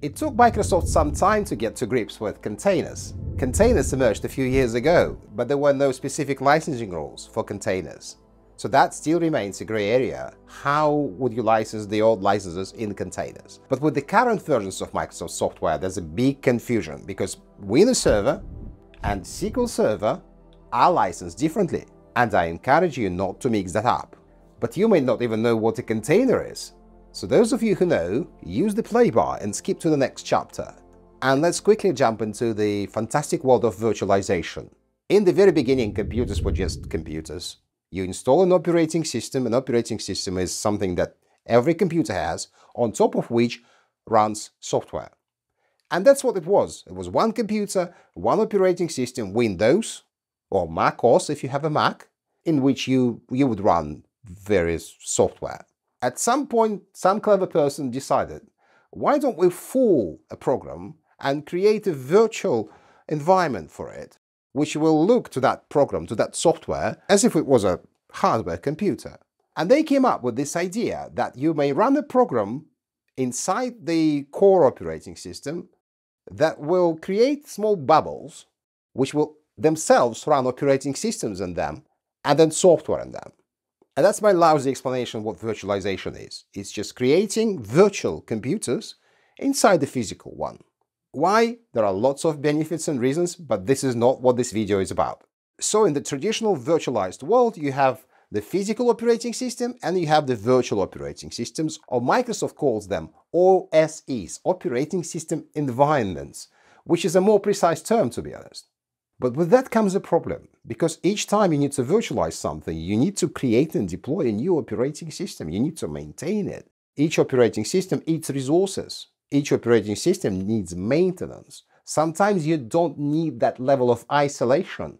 It took Microsoft some time to get to grips with containers. Containers emerged a few years ago, but there were no specific licensing rules for containers. So that still remains a gray area. How would you license the old licenses in containers? But with the current versions of Microsoft software, there's a big confusion because Windows Server and SQL Server are licensed differently, and I encourage you not to mix that up. But you may not even know what a container is, so those of you who know, use the play bar and skip to the next chapter. And let's quickly jump into the fantastic world of virtualization. In the very beginning, computers were just computers. You install an operating system, an operating system is something that every computer has, on top of which runs software. And that's what it was. It was one computer, one operating system, Windows, or Mac OS if you have a Mac, in which you, you would run various software. At some point, some clever person decided, why don't we fool a program and create a virtual environment for it, which will look to that program, to that software, as if it was a hardware computer. And they came up with this idea that you may run a program inside the core operating system that will create small bubbles, which will themselves run operating systems in them and then software in them. And that's my lousy explanation of what virtualization is. It's just creating virtual computers inside the physical one. Why? There are lots of benefits and reasons, but this is not what this video is about. So in the traditional virtualized world, you have the physical operating system and you have the virtual operating systems, or Microsoft calls them OSEs, Operating System Environments, which is a more precise term to be honest. But with that comes a problem, because each time you need to virtualize something, you need to create and deploy a new operating system. You need to maintain it. Each operating system eats resources. Each operating system needs maintenance. Sometimes you don't need that level of isolation.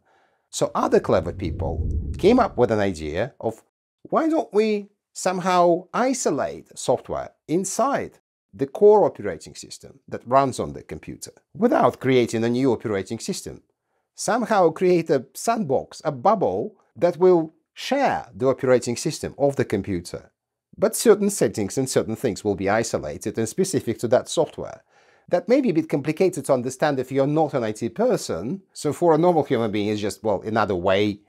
So other clever people came up with an idea of why don't we somehow isolate software inside the core operating system that runs on the computer without creating a new operating system somehow create a sandbox, a bubble that will share the operating system of the computer. But certain settings and certain things will be isolated and specific to that software. That may be a bit complicated to understand if you're not an IT person, so for a normal human being it's just, well, another way,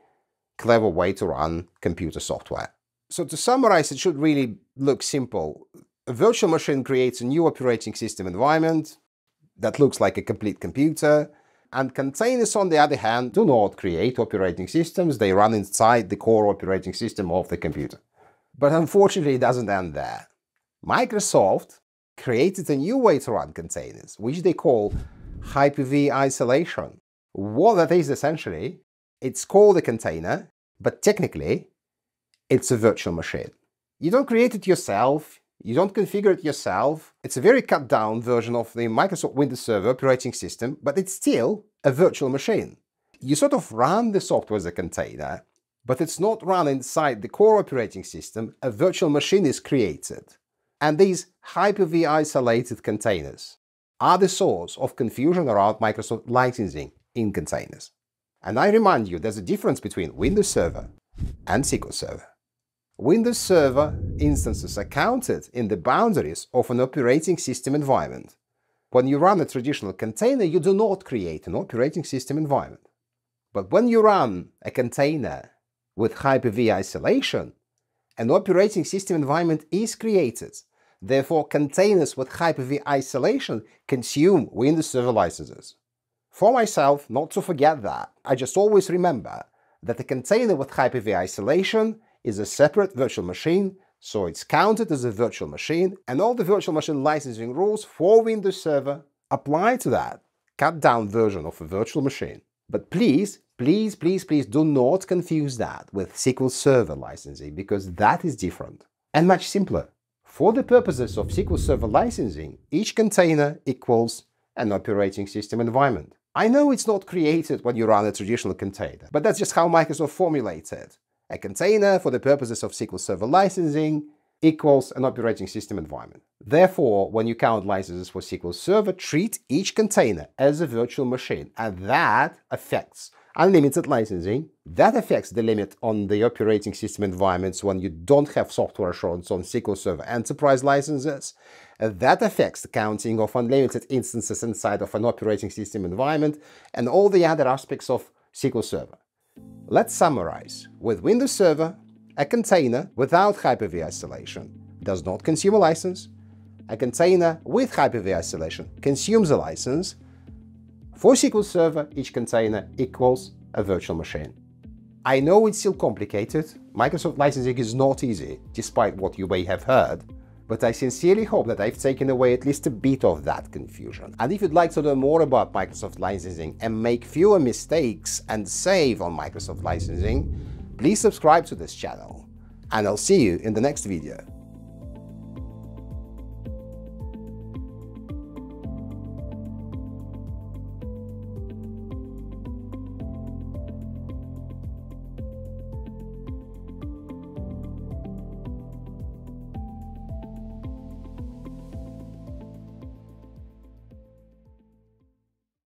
clever way to run computer software. So to summarize, it should really look simple. A virtual machine creates a new operating system environment that looks like a complete computer, and containers, on the other hand, do not create operating systems. They run inside the core operating system of the computer. But unfortunately, it doesn't end there. Microsoft created a new way to run containers, which they call Hyper-V isolation. What that is essentially, it's called a container, but technically, it's a virtual machine. You don't create it yourself, you don't configure it yourself. It's a very cut down version of the Microsoft Windows Server operating system, but it's still a virtual machine. You sort of run the software as a container, but it's not run inside the core operating system. A virtual machine is created. And these Hyper-V isolated containers are the source of confusion around Microsoft licensing in containers. And I remind you, there's a difference between Windows Server and SQL Server. Windows Server instances are counted in the boundaries of an operating system environment. When you run a traditional container, you do not create an operating system environment. But when you run a container with Hyper-V isolation, an operating system environment is created. Therefore, containers with Hyper-V isolation consume Windows Server licenses. For myself, not to forget that, I just always remember that a container with Hyper-V isolation is a separate virtual machine, so it's counted as a virtual machine, and all the virtual machine licensing rules for Windows Server apply to that cut down version of a virtual machine. But please, please, please, please do not confuse that with SQL Server licensing because that is different and much simpler. For the purposes of SQL Server licensing, each container equals an operating system environment. I know it's not created when you run a traditional container, but that's just how Microsoft formulates it. A container for the purposes of SQL Server licensing equals an operating system environment. Therefore, when you count licenses for SQL Server, treat each container as a virtual machine, and that affects unlimited licensing. That affects the limit on the operating system environments when you don't have software assurance on SQL Server enterprise licenses. That affects the counting of unlimited instances inside of an operating system environment and all the other aspects of SQL Server. Let's summarize. With Windows Server, a container without Hyper-V isolation does not consume a license. A container with Hyper-V isolation consumes a license. For SQL Server, each container equals a virtual machine. I know it's still complicated. Microsoft licensing is not easy, despite what you may have heard but I sincerely hope that I've taken away at least a bit of that confusion. And if you'd like to learn more about Microsoft licensing and make fewer mistakes and save on Microsoft licensing, please subscribe to this channel. And I'll see you in the next video.